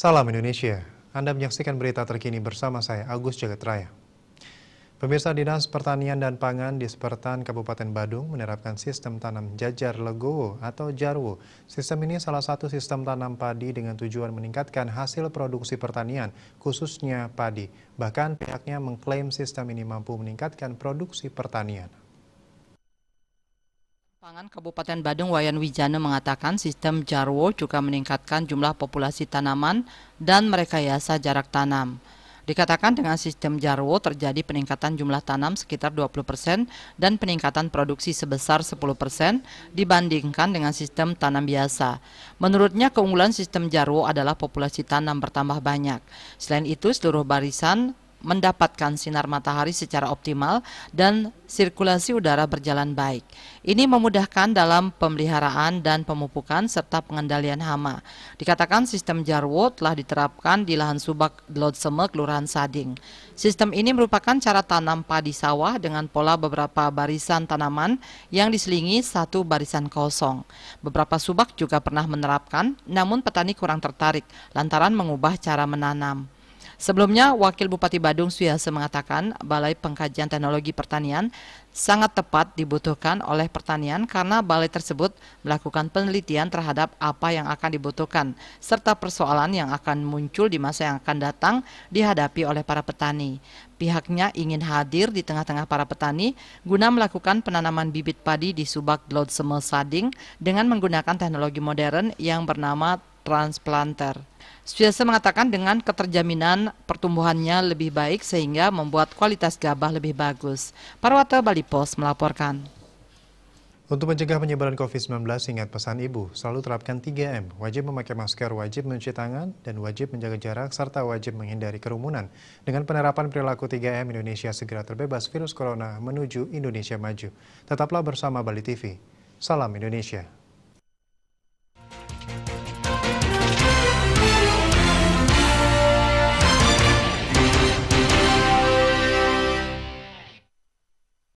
Salam Indonesia. Anda menyaksikan berita terkini bersama saya Agus Jagatraya. Pemirsa Dinas Pertanian dan Pangan di Sepertan Kabupaten Badung menerapkan sistem tanam jajar legowo atau jarwo. Sistem ini salah satu sistem tanam padi dengan tujuan meningkatkan hasil produksi pertanian, khususnya padi. Bahkan pihaknya mengklaim sistem ini mampu meningkatkan produksi pertanian. Pangan Kabupaten Badung Wayan Wijana mengatakan sistem Jarwo juga meningkatkan jumlah populasi tanaman dan merekayasa jarak tanam. Dikatakan dengan sistem Jarwo terjadi peningkatan jumlah tanam sekitar 20 persen dan peningkatan produksi sebesar 10 persen dibandingkan dengan sistem tanam biasa. Menurutnya keunggulan sistem Jarwo adalah populasi tanam bertambah banyak. Selain itu seluruh barisan mendapatkan sinar matahari secara optimal dan sirkulasi udara berjalan baik. Ini memudahkan dalam pemeliharaan dan pemupukan serta pengendalian hama. Dikatakan sistem Jarwo telah diterapkan di lahan subak Lodseme, Kelurahan Sading. Sistem ini merupakan cara tanam padi sawah dengan pola beberapa barisan tanaman yang diselingi satu barisan kosong. Beberapa subak juga pernah menerapkan, namun petani kurang tertarik lantaran mengubah cara menanam. Sebelumnya, Wakil Bupati Badung Suyase mengatakan Balai Pengkajian Teknologi Pertanian sangat tepat dibutuhkan oleh pertanian karena balai tersebut melakukan penelitian terhadap apa yang akan dibutuhkan serta persoalan yang akan muncul di masa yang akan datang dihadapi oleh para petani. Pihaknya ingin hadir di tengah-tengah para petani guna melakukan penanaman bibit padi di Subak Lodsemel Sading dengan menggunakan teknologi modern yang bernama transplanter. Sutioso mengatakan dengan keterjaminan pertumbuhannya lebih baik sehingga membuat kualitas gabah lebih bagus. Parwata Bali Pos melaporkan. Untuk mencegah penyebaran COVID-19, ingat pesan Ibu, selalu terapkan 3M, wajib memakai masker, wajib mencuci tangan, dan wajib menjaga jarak, serta wajib menghindari kerumunan. Dengan penerapan perilaku 3M, Indonesia segera terbebas virus corona menuju Indonesia maju. Tetaplah bersama Bali TV. Salam Indonesia.